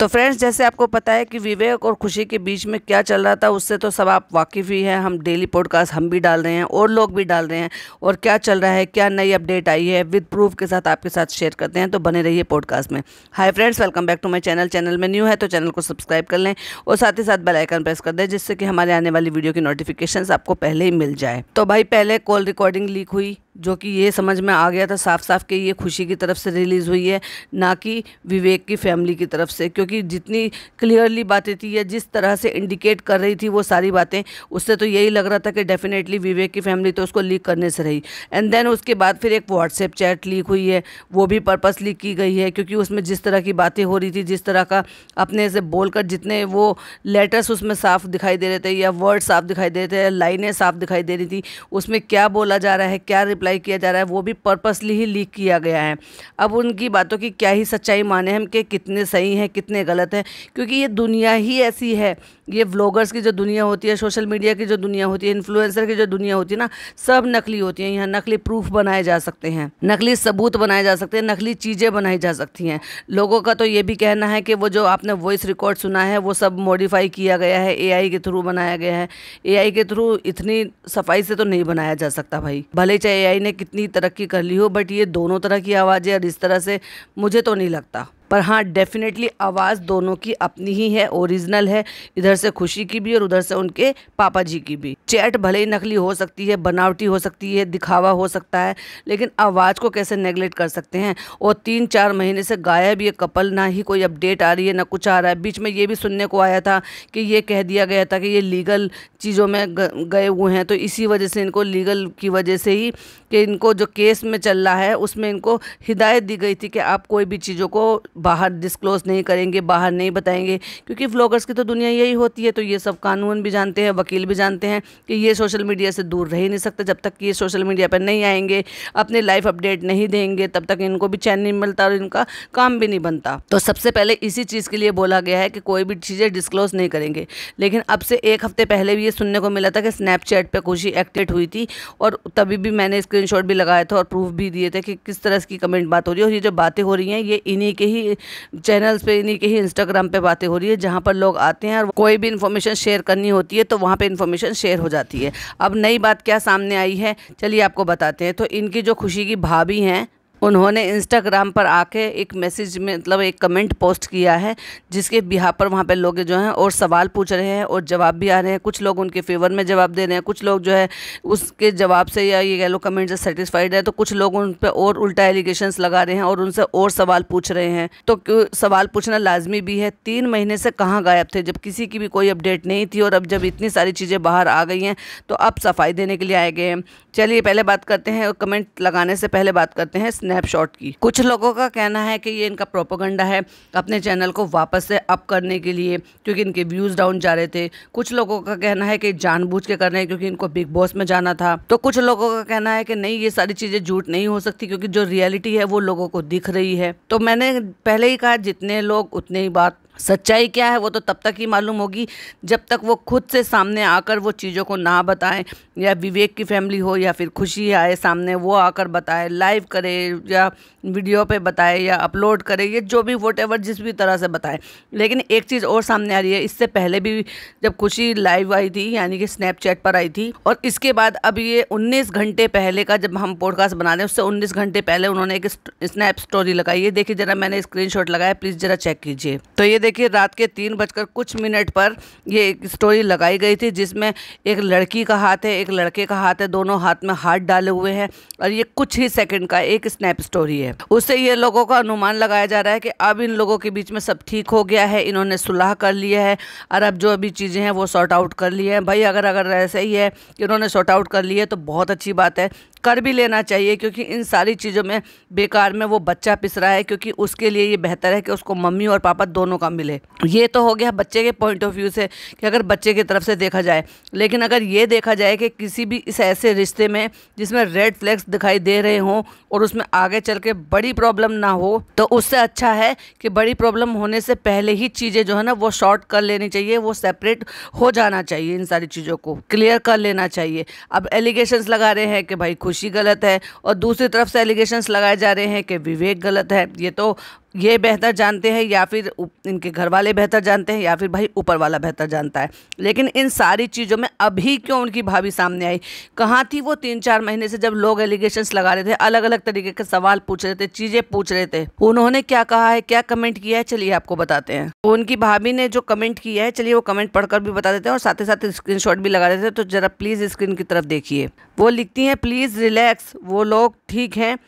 तो फ्रेंड्स जैसे आपको पता है कि विवेक और खुशी के बीच में क्या चल रहा था उससे तो सब आप वाकिफ़ ही हैं हम डेली पॉडकास्ट हम भी डाल रहे हैं और लोग भी डाल रहे हैं और क्या चल रहा है क्या नई अपडेट आई है विद प्रूफ के साथ आपके साथ शेयर करते हैं तो बने रहिए पॉडकास्ट में hi friends welcome back to my channel channel में न्यू है तो चैनल को सब्सक्राइब कर लें और साथ ही साथ बेलाइकन प्रेस कर दें जिससे कि हमारे आने वाली वीडियो की नोटिफिकेशन आपको पहले ही मिल जाए तो भाई पहले कॉल रिकॉर्डिंग लीक हुई जो कि ये समझ में आ गया था साफ साफ कि ये खुशी की तरफ से रिलीज़ हुई है ना कि विवेक की फैमिली की तरफ से क्योंकि जितनी क्लियरली बातें थी या जिस तरह से इंडिकेट कर रही थी वो सारी बातें उससे तो यही लग रहा था कि डेफिनेटली विवेक की फैमिली तो उसको लीक करने से रही एंड देन उसके बाद फिर एक व्हाट्सएप चैट लीक हुई है वो भी लीक की गई है क्योंकि उसमें जिस तरह की बातें हो रही थी जिस तरह का अपने से बोलकर जितने वो लेटर्स उसमें साफ दिखाई दे रहे थे या वर्ड साफ दिखाई दे रहे थे या लाइनें साफ दिखाई दे रही थी उसमें क्या बोला जा रहा है क्या रिप्लाई अप्लाई किया जा रहा है वो भी पर्पसली ही लीक किया गया है अब उनकी बातों की क्या ही सच्चाई माने हम कि कितने सही हैं कितने गलत हैं क्योंकि ये दुनिया ही ऐसी है ये व्लॉगर्स की जो दुनिया होती है सोशल मीडिया की जो दुनिया होती है इन्फ्लुएंसर की जो दुनिया होती है ना सब नकली होती है यहाँ नकली प्रूफ बनाए जा सकते हैं नकली सबूत बनाए जा सकते हैं नकली चीज़ें बनाई जा सकती हैं लोगों का तो ये भी कहना है कि वो जो आपने वॉइस रिकॉर्ड सुना है वो सब मॉडिफाई किया गया है ए के थ्रू बनाया गया है ए के थ्रू इतनी सफाई से तो नहीं बनाया जा सकता भाई भले चाहे ए ने कितनी तरक्की कर ली हो बट ये दोनों तरह की आवाज़ें और इस तरह से मुझे तो नहीं लगता पर हाँ डेफिनेटली आवाज़ दोनों की अपनी ही है ओरिजिनल है इधर से खुशी की भी और उधर से उनके पापा जी की भी चैट भले ही नकली हो सकती है बनावटी हो सकती है दिखावा हो सकता है लेकिन आवाज़ को कैसे नेगलेक्ट कर सकते हैं और तीन चार महीने से गायब ये कपल ना ही कोई अपडेट आ रही है ना कुछ आ रहा है बीच में ये भी सुनने को आया था कि ये कह दिया गया था कि ये लीगल चीज़ों में गए हुए हैं तो इसी वजह से इनको लीगल की वजह से ही कि इनको जो केस में चल रहा है उसमें इनको हिदायत दी गई थी कि आप कोई भी चीज़ों को बाहर डिस्क्लोज़ नहीं करेंगे बाहर नहीं बताएंगे क्योंकि व्लॉगर्स की तो दुनिया यही होती है तो ये सब कानून भी जानते हैं वकील भी जानते हैं कि ये सोशल मीडिया से दूर रह ही नहीं सकते जब तक कि ये सोशल मीडिया पर नहीं आएंगे अपने लाइफ अपडेट नहीं देंगे तब तक इनको भी चैन नहीं मिलता और इनका काम भी नहीं बनता तो सबसे पहले इसी चीज़ के लिए बोला गया है कि कोई भी चीज़ें डिस्क्लोज़ नहीं करेंगे लेकिन अब से एक हफ्ते पहले भी ये सुनने को मिला था कि स्नैपचैट पर खुशी एक्टिवेट हुई थी और तभी भी मैंने स्क्रीन भी लगाया था और प्रूफ भी दिए थे कि किस तरह की कमेंट बात हो रही है और ये जो बातें हो रही हैं ये इन्हीं के ही चैनल्स पे इन्हीं के ही इंस्टाग्राम पे बातें हो रही है जहाँ पर लोग आते हैं और कोई भी इन्फॉर्मेशन शेयर करनी होती है तो वहाँ पर इन्फॉर्मेशन शेयर हो जाती है अब नई बात क्या सामने आई है चलिए आपको बताते हैं तो इनकी जो खुशी की भाभी हैं उन्होंने इंस्टाग्राम पर आके एक मैसेज में मतलब एक कमेंट पोस्ट किया है जिसके बिहार पर वहाँ पे लोग जो हैं और सवाल पूछ रहे हैं और जवाब भी आ रहे हैं कुछ लोग उनके फेवर में जवाब दे रहे हैं कुछ लोग जो है उसके जवाब से या ये कह लो कमेंट से सेटिस्फाइड है तो कुछ लोग उन पर और उल्टा एलिगेशन लगा रहे हैं और उनसे और सवाल पूछ रहे हैं तो सवाल पूछना लाजमी भी है तीन महीने से कहाँ गायब थे जब किसी की भी कोई अपडेट नहीं थी और अब जब इतनी सारी चीज़ें बाहर आ गई हैं तो अब सफाई देने के लिए आए गए हैं चलिए पहले बात करते हैं और कमेंट लगाने से पहले बात करते हैं स्नैपशॉट की कुछ लोगों का कहना है कि ये इनका प्रोपोगंडा है अपने चैनल को वापस से अप करने के लिए क्योंकि इनके व्यूज़ डाउन जा रहे थे कुछ लोगों का कहना है कि जानबूझ के कर रहे हैं क्योंकि इनको बिग बॉस में जाना था तो कुछ लोगों का कहना है कि नहीं ये सारी चीज़ें झूठ नहीं हो सकती क्योंकि जो रियलिटी है वो लोगों को दिख रही है तो मैंने पहले ही कहा जितने लोग उतने ही बात सच्चाई क्या है वो तो तब तक ही मालूम होगी जब तक वो खुद से सामने आकर वो चीज़ों को ना बताएं या विवेक की फैमिली हो या फिर खुशी आए सामने वो आकर बताए लाइव करे या वीडियो पे बताए या अपलोड करे ये जो भी वोट एवर जिस भी तरह से बताए लेकिन एक चीज़ और सामने आ रही है इससे पहले भी जब खुशी लाइव आई थी यानी कि स्नैपचैट पर आई थी और इसके बाद अब ये उन्नीस घंटे पहले का जब हम पॉडकास्ट बना रहे हैं उससे उन्नीस घंटे पहले उन्होंने एक स्नैप स्टोरी लगाई है देखिए ज़रा मैंने स्क्रीन लगाया प्लीज़ ज़रा चेक कीजिए तो ये देखिए रात के तीन बजकर कुछ मिनट पर ये एक स्टोरी लगाई गई थी जिसमें एक लड़की का हाथ है एक लड़के का हाथ है दोनों हाथ में हाथ डाले हुए हैं और ये कुछ ही सेकंड का एक स्नैप स्टोरी है उससे ये लोगों का अनुमान लगाया जा रहा है कि अब इन लोगों के बीच में सब ठीक हो गया है इन्होंने सुलह कर लिया है और अब जो अभी चीज़ें हैं वो सॉर्ट आउट कर लिए है भाई अगर अगर ऐसे ही है कि इन्होंने सॉर्ट आउट कर लिया है तो बहुत अच्छी बात है कर भी लेना चाहिए क्योंकि इन सारी चीज़ों में बेकार में वो बच्चा पिस रहा है क्योंकि उसके लिए ये बेहतर है कि उसको मम्मी और पापा दोनों का मिले ये तो हो गया बच्चे के पॉइंट ऑफ व्यू से कि अगर बच्चे की तरफ से देखा जाए लेकिन अगर ये देखा जाए कि किसी भी इस ऐसे रिश्ते में जिसमें रेड फ्लैग्स दिखाई दे रहे हों और उसमें आगे चल के बड़ी प्रॉब्लम ना हो तो उससे अच्छा है कि बड़ी प्रॉब्लम होने से पहले ही चीज़ें जो है ना वो शॉर्ट कर लेनी चाहिए वो सेपरेट हो जाना चाहिए इन सारी चीज़ों को क्लियर कर लेना चाहिए अब एलिगेशन लगा रहे हैं कि भाई खुशी गलत है और दूसरी तरफ से एलिगेशंस लगाए जा रहे हैं कि विवेक गलत है ये तो ये बेहतर जानते हैं या फिर इनके घर वाले बेहतर जानते हैं या फिर भाई ऊपर वाला बेहतर जानता है लेकिन इन सारी चीज़ों में अभी क्यों उनकी भाभी सामने आई कहाँ थी वो तीन चार महीने से जब लोग एलिगेशंस लगा रहे थे अलग अलग तरीके के सवाल पूछ रहे थे चीज़ें पूछ रहे थे उन्होंने क्या कहा है क्या कमेंट किया है चलिए आपको बताते हैं उनकी भाभी ने जो कमेंट किया है चलिए वो कमेंट पढ़कर भी बता देते हैं और साथ ही साथ स्क्रीन भी लगा देते हैं तो ज़रा प्लीज़ स्क्रीन की तरफ देखिए वो लिखती हैं प्लीज़ रिलैक्स वो लोग ठीक हैं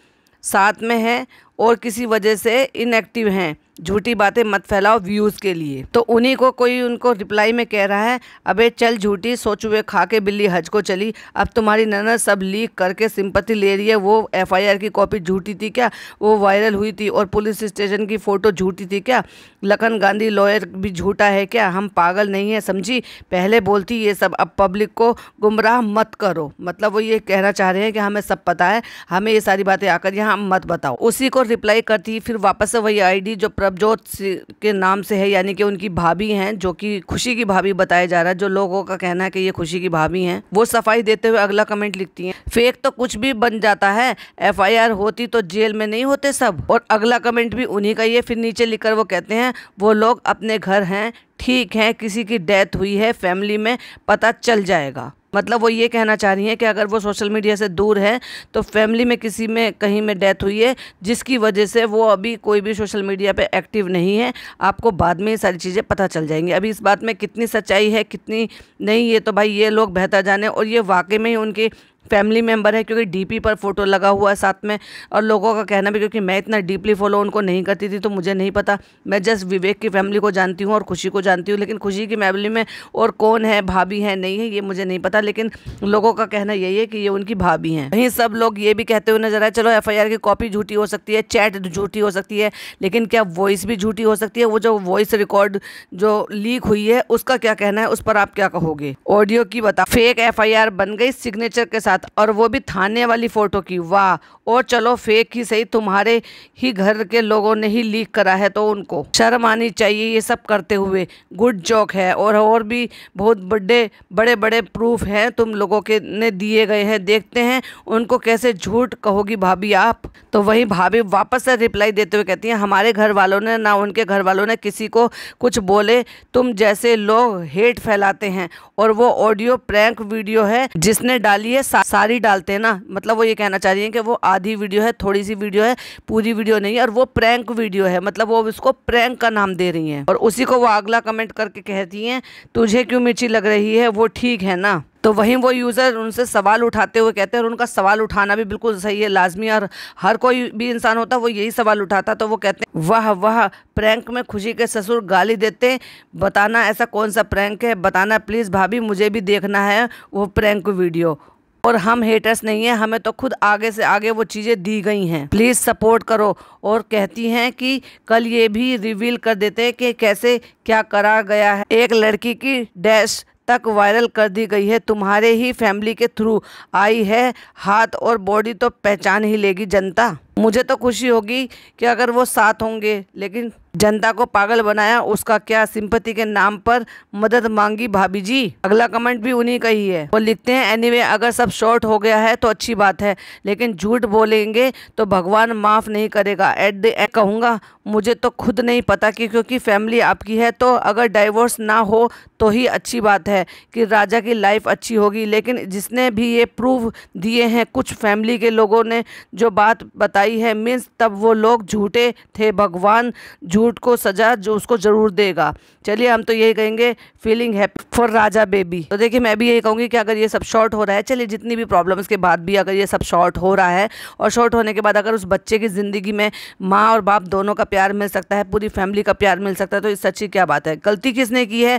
साथ में हैं और किसी वजह से इनएक्टिव हैं झूठी बातें मत फैलाओ व्यूज़ के लिए तो उन्हीं को कोई उनको रिप्लाई में कह रहा है अबे चल झूठी सोच हुए खा के बिल्ली हज को चली अब तुम्हारी ननद सब लीक करके सिंपत्ति ले रही है वो एफआईआर की कॉपी झूठी थी क्या वो वायरल हुई थी और पुलिस स्टेशन की फ़ोटो झूठी थी क्या लखन गांधी लॉयर भी झूठा है क्या हम पागल नहीं है समझी पहले बोलती ये सब अब पब्लिक को गुमराह मत करो मतलब वो ये कहना चाह रहे हैं कि हमें सब पता है हमें ये सारी बातें आकर यहाँ मत बताओ उसी को रिप्लाई करती फिर वापस से वही आई जो प्र प्रभजोत के नाम से है यानी कि उनकी भाभी हैं जो कि खुशी की भाभी बताया जा रहा है जो लोगों का कहना है कि ये खुशी की भाभी हैं वो सफाई देते हुए अगला कमेंट लिखती हैं फेक तो कुछ भी बन जाता है एफआईआर होती तो जेल में नहीं होते सब और अगला कमेंट भी उन्हीं का ये फिर नीचे लिखकर वो कहते हैं वो लोग अपने घर हैं ठीक हैं किसी की डेथ हुई है फैमिली में पता चल जाएगा मतलब वो ये कहना चाह रही हैं कि अगर वो सोशल मीडिया से दूर है तो फैमिली में किसी में कहीं में डेथ हुई है जिसकी वजह से वो अभी कोई भी सोशल मीडिया पे एक्टिव नहीं है आपको बाद में ये सारी चीज़ें पता चल जाएंगी अभी इस बात में कितनी सच्चाई है कितनी नहीं ये तो भाई ये लोग बेहतर जाने और ये वाकई में ही उनकी फैमिली मेम्बर है क्योंकि डीपी पर फोटो लगा हुआ है साथ में और लोगों का कहना भी क्योंकि मैं इतना डीपली फॉलो उनको नहीं करती थी तो मुझे नहीं पता मैं जस्ट विवेक की फैमिली को जानती हूँ और खुशी को जानती हूँ लेकिन खुशी की फैमिली में और कौन है भाभी है नहीं है ये मुझे नहीं पता लेकिन लोगों का कहना यही है कि ये उनकी भाभी हैं वहीं सब लोग ये भी कहते हुए नजर आए चलो एफ की कॉपी झूठी हो सकती है चैट झूठी हो सकती है लेकिन क्या वॉइस भी झूठी हो सकती है वो जो वॉइस रिकॉर्ड जो लीक हुई है उसका क्या कहना है उस पर आप क्या कहोगे ऑडियो की बता फेक एफ बन गई सिग्नेचर के साथ साथ और वो भी थाने वाली फ़ोटो की वाह और चलो फेक ही सही तुम्हारे ही घर के लोगों ने ही लीक करा है तो उनको शर्म आनी चाहिए ये सब करते हुए गुड जॉक है और और भी बहुत बड़े बड़े बड़े प्रूफ हैं तुम लोगों के ने दिए गए हैं देखते हैं उनको कैसे झूठ कहोगी भाभी आप तो वही भाभी वापस से रिप्लाई देते हुए कहती हैं हमारे घर वालों ने ना उनके घर वालों ने किसी को कुछ बोले तुम जैसे लोग हेट फैलाते हैं और वो ऑडियो प्रैंक वीडियो है जिसने डाली है सारी डालते हैं ना मतलब वो ये कहना चाह रही है कि वो आधी वीडियो है थोड़ी सी वीडियो है पूरी वीडियो नहीं है और वो प्रैंक वीडियो है मतलब वो उसको प्रैंक का नाम दे रही हैं और उसी को वो अगला कमेंट करके कहती हैं तुझे क्यों मिर्ची लग रही है वो ठीक है ना तो वहीं वो यूज़र उनसे सवाल उठाते हुए कहते हैं और उनका सवाल उठाना भी बिल्कुल सही है लाजमी और हर कोई भी इंसान होता वो यही सवाल उठाता तो वो कहते हैं वाह वाह प्रैंक में खुशी के ससुर गाली देते बताना ऐसा कौन सा प्रैंक है बताना प्लीज़ भाभी मुझे भी देखना है वो प्रैंक वीडियो और हम हेटर्स नहीं है हमें तो खुद आगे से आगे वो चीज़ें दी गई हैं प्लीज़ सपोर्ट करो और कहती हैं कि कल ये भी रिवील कर देते हैं कि कैसे क्या करा गया है एक लड़की की डैश तक वायरल कर दी गई है तुम्हारे ही फैमिली के थ्रू आई है हाथ और बॉडी तो पहचान ही लेगी जनता मुझे तो खुशी होगी कि अगर वो साथ होंगे लेकिन जनता को पागल बनाया उसका क्या सिंपति के नाम पर मदद मांगी भाभी जी अगला कमेंट भी उन्हीं का ही है वो लिखते हैं एनीवे anyway, अगर सब शॉर्ट हो गया है तो अच्छी बात है लेकिन झूठ बोलेंगे तो भगवान माफ़ नहीं करेगा एट द एंड कहूँगा मुझे तो खुद नहीं पता कि क्योंकि फैमिली आपकी है तो अगर डाइवोर्स ना हो तो ही अच्छी बात है कि राजा की लाइफ अच्छी होगी लेकिन जिसने भी ये प्रूफ दिए हैं कुछ फैमिली के लोगों ने जो बात बताई आई है मीन्स तब वो लोग झूठे थे भगवान झूठ को सजा जो उसको ज़रूर देगा चलिए हम तो यही कहेंगे feeling happy for Raja baby तो देखिए मैं भी यही कहूँगी कि अगर ये सब शॉर्ट हो रहा है चलिए जितनी भी प्रॉब्लम्स के बाद भी अगर ये सब शॉर्ट हो रहा है और शॉर्ट होने के बाद अगर उस बच्चे की ज़िंदगी में माँ और बाप दोनों का प्यार मिल सकता है पूरी फैमिली का प्यार मिल सकता है तो इस सच्ची क्या बात है गलती किसने की है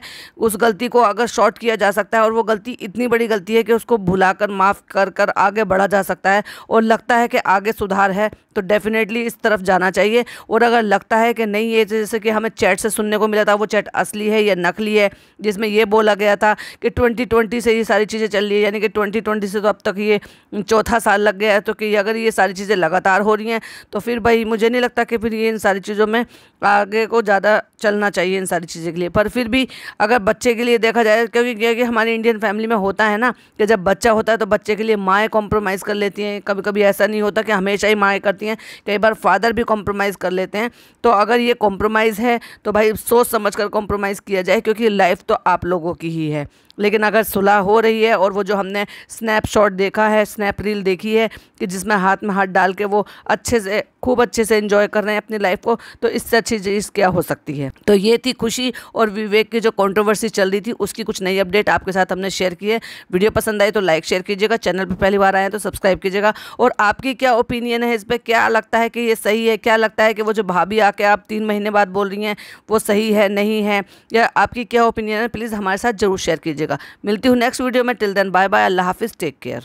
उस गलती को अगर शॉर्ट किया जा सकता है और वो गलती इतनी बड़ी गलती है कि उसको भुलाकर माफ़ कर कर आगे बढ़ा जा सकता है और लगता है कि आगे सुधार है तो डेफिनेटली इस तरफ जाना चाहिए और अगर लगता है कि नहीं ये जैसे कि हमें चैट से सुनने को मिला था वो चैट असली है या नकली है जिसमें ये बोला गया था कि ट्वेंटी ट्वेंटी से ये सारी चीज़ें चल रही है यानी कि ट्वेंटी ट्वेंटी से तो अब तक ये चौथा साल लग गया है तो कि अगर ये सारी चीज़ें लगातार हो रही हैं तो फिर भाई मुझे नहीं लगता कि फिर ये इन सारी चीज़ों में आगे को ज़्यादा चलना चाहिए इन सारी चीज़ों के लिए पर फिर भी अगर बच्चे के लिए देखा जाए क्योंकि क्योंकि हमारी इंडियन फैमिली में होता है ना कि जब बच्चा होता है तो बच्चे के लिए माएँ कॉम्प्रोमाइज़ कर लेती हैं कभी कभी ऐसा नहीं होता कि हमेशा ही माएँ करती हैं कई बार फादर भी कॉम्प्रोमाइज़ कर लेते हैं तो अगर ये कॉम्प्रोमाइज़ है तो भाई सोच समझ कर कॉम्प्रोमाइज़ किया जाए क्योंकि लाइफ तो आप लोगों की ही है लेकिन अगर सुलह हो रही है और वो जो हमने स्नैपशॉट देखा है स्नैप रील देखी है कि जिसमें हाथ में हाथ डाल के वो अच्छे से खूब अच्छे से इन्जॉय कर रहे हैं अपनी लाइफ को तो इससे अच्छी चीज़ क्या हो सकती है तो ये थी खुशी और विवेक की जो कॉन्ट्रोवर्सी चल रही थी उसकी कुछ नई अपडेट आपके साथ हमने शेयर की है वीडियो पसंद आई तो लाइक शेयर कीजिएगा चैनल पर पहली बार आए तो सब्सक्राइब कीजिएगा और आपकी क्या ओपिनियन है इस पर क्या लगता है कि ये सही है क्या लगता है कि वो जो भाभी आके आप तीन महीने बाद बोल रही हैं वो सही है नहीं है या आपकी क्या ओपिनियन है प्लीज़ हमारे साथ ज़रूर शेयर कीजिएगा जाएगा मिलती हूँ नेक्स्ट वीडियो में टिल देन बाय बाय अल्लाह हाफिज़ टेक केयर